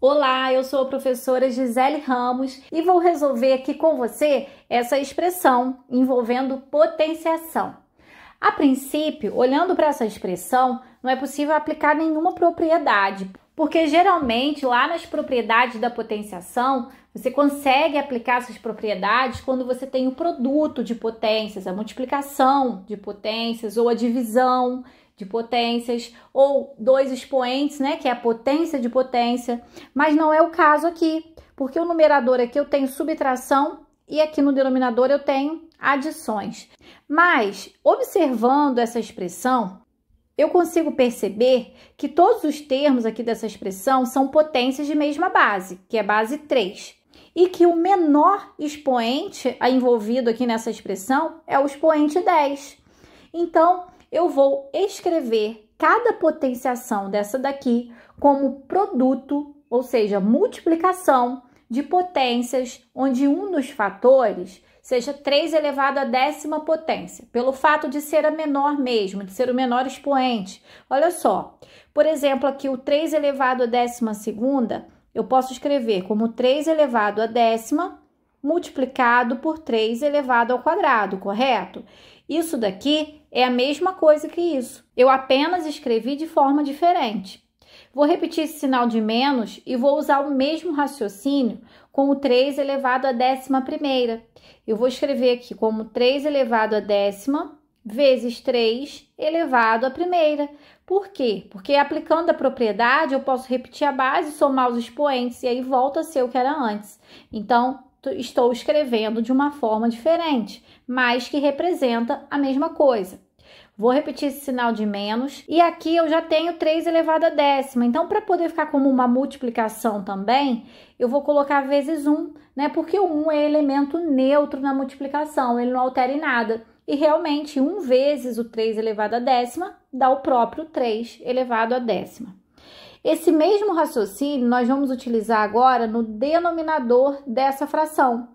Olá, eu sou a professora Gisele Ramos e vou resolver aqui com você essa expressão envolvendo potenciação. A princípio, olhando para essa expressão, não é possível aplicar nenhuma propriedade, porque geralmente lá nas propriedades da potenciação, você consegue aplicar essas propriedades quando você tem o produto de potências, a multiplicação de potências ou a divisão de potências ou dois expoentes, né, que é a potência de potência, mas não é o caso aqui, porque o numerador aqui eu tenho subtração e aqui no denominador eu tenho adições. Mas observando essa expressão, eu consigo perceber que todos os termos aqui dessa expressão são potências de mesma base, que é base 3, e que o menor expoente envolvido aqui nessa expressão é o expoente 10. Então, eu vou escrever cada potenciação dessa daqui como produto, ou seja, multiplicação de potências, onde um dos fatores seja 3 elevado à décima potência, pelo fato de ser a menor mesmo, de ser o menor expoente. Olha só, por exemplo, aqui o 3 elevado à décima segunda, eu posso escrever como 3 elevado à décima multiplicado por 3 elevado ao quadrado, correto? Isso daqui é a mesma coisa que isso. Eu apenas escrevi de forma diferente. Vou repetir esse sinal de menos e vou usar o mesmo raciocínio com o 3 elevado à décima primeira. Eu vou escrever aqui como 3 elevado à décima vezes 3 elevado à primeira. Por quê? Porque aplicando a propriedade, eu posso repetir a base, somar os expoentes e aí volta a ser o que era antes. Então, estou escrevendo de uma forma diferente, mas que representa a mesma coisa. Vou repetir esse sinal de menos. E aqui eu já tenho 3 elevado a décima. Então, para poder ficar como uma multiplicação também, eu vou colocar vezes 1, né? Porque o 1 é elemento neutro na multiplicação, ele não altera em nada. E realmente, 1 vezes o 3 elevado a décima dá o próprio 3 elevado a décima. Esse mesmo raciocínio nós vamos utilizar agora no denominador dessa fração.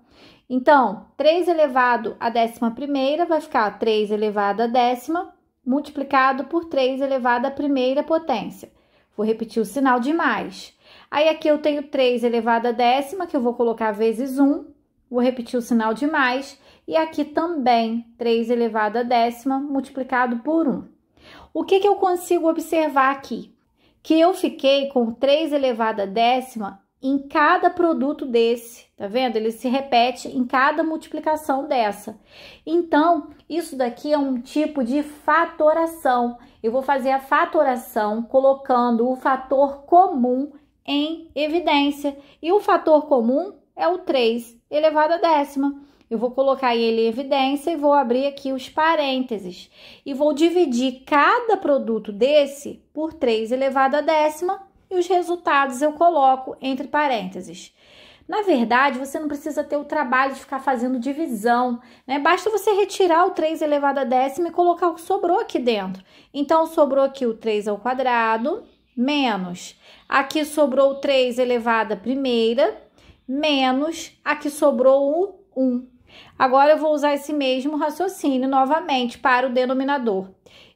Então, 3 elevado à décima primeira vai ficar 3 elevado à décima multiplicado por 3 elevado à primeira potência. Vou repetir o sinal de mais. Aí aqui eu tenho 3 elevado à décima, que eu vou colocar vezes 1. Vou repetir o sinal de mais. E aqui também 3 elevado à décima multiplicado por 1. O que, que eu consigo observar aqui? Que eu fiquei com 3 elevado à décima em cada produto desse, tá vendo? Ele se repete em cada multiplicação dessa. Então, isso daqui é um tipo de fatoração. Eu vou fazer a fatoração colocando o fator comum em evidência. E o fator comum é o 3 elevado à décima. Eu vou colocar ele em evidência e vou abrir aqui os parênteses. E vou dividir cada produto desse por 3 elevado à décima e os resultados eu coloco entre parênteses. Na verdade, você não precisa ter o trabalho de ficar fazendo divisão, né? Basta você retirar o 3 elevado a décima e colocar o que sobrou aqui dentro. Então, sobrou aqui o 3 ao quadrado menos. Aqui sobrou o 3 elevado a primeira menos. Aqui sobrou o 1. Agora eu vou usar esse mesmo raciocínio novamente para o denominador.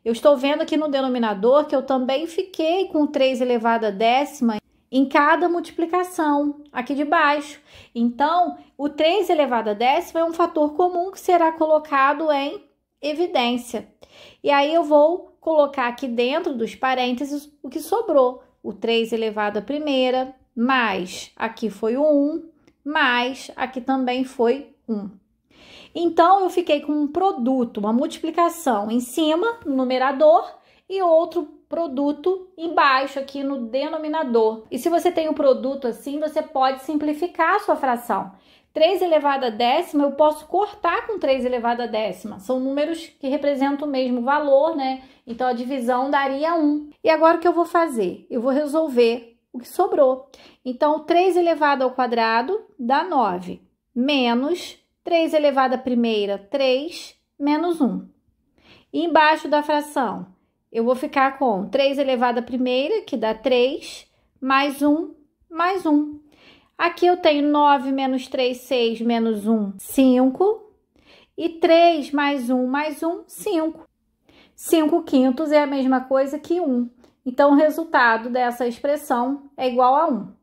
Eu estou vendo aqui no denominador que eu também fiquei com 3 elevado a décima em cada multiplicação aqui de baixo. Então, o 3 elevado a décima é um fator comum que será colocado em evidência. E aí eu vou colocar aqui dentro dos parênteses o que sobrou. O 3 elevado a primeira, mais aqui foi o 1, mais aqui também foi 1. Então, eu fiquei com um produto, uma multiplicação em cima, no numerador, e outro produto embaixo aqui no denominador. E se você tem um produto assim, você pode simplificar a sua fração. 3 elevado a décima, eu posso cortar com 3 elevado a décima. São números que representam o mesmo valor, né? Então, a divisão daria 1. E agora, o que eu vou fazer? Eu vou resolver o que sobrou. Então, 3 elevado ao quadrado dá 9, menos 3 elevado à primeira, 3, menos 1. E embaixo da fração, eu vou ficar com 3 elevado à primeira, que dá 3, mais 1, mais 1. Aqui eu tenho 9 menos 3, 6, menos 1, 5. E 3 mais 1 mais 1, 5. 5 quintos é a mesma coisa que 1. Então, o resultado dessa expressão é igual a 1.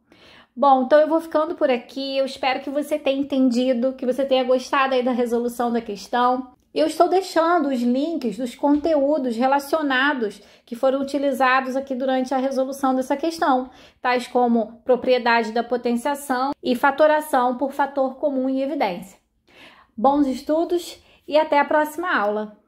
Bom, então eu vou ficando por aqui. Eu espero que você tenha entendido, que você tenha gostado aí da resolução da questão. Eu estou deixando os links dos conteúdos relacionados que foram utilizados aqui durante a resolução dessa questão, tais como propriedade da potenciação e fatoração por fator comum e evidência. Bons estudos e até a próxima aula!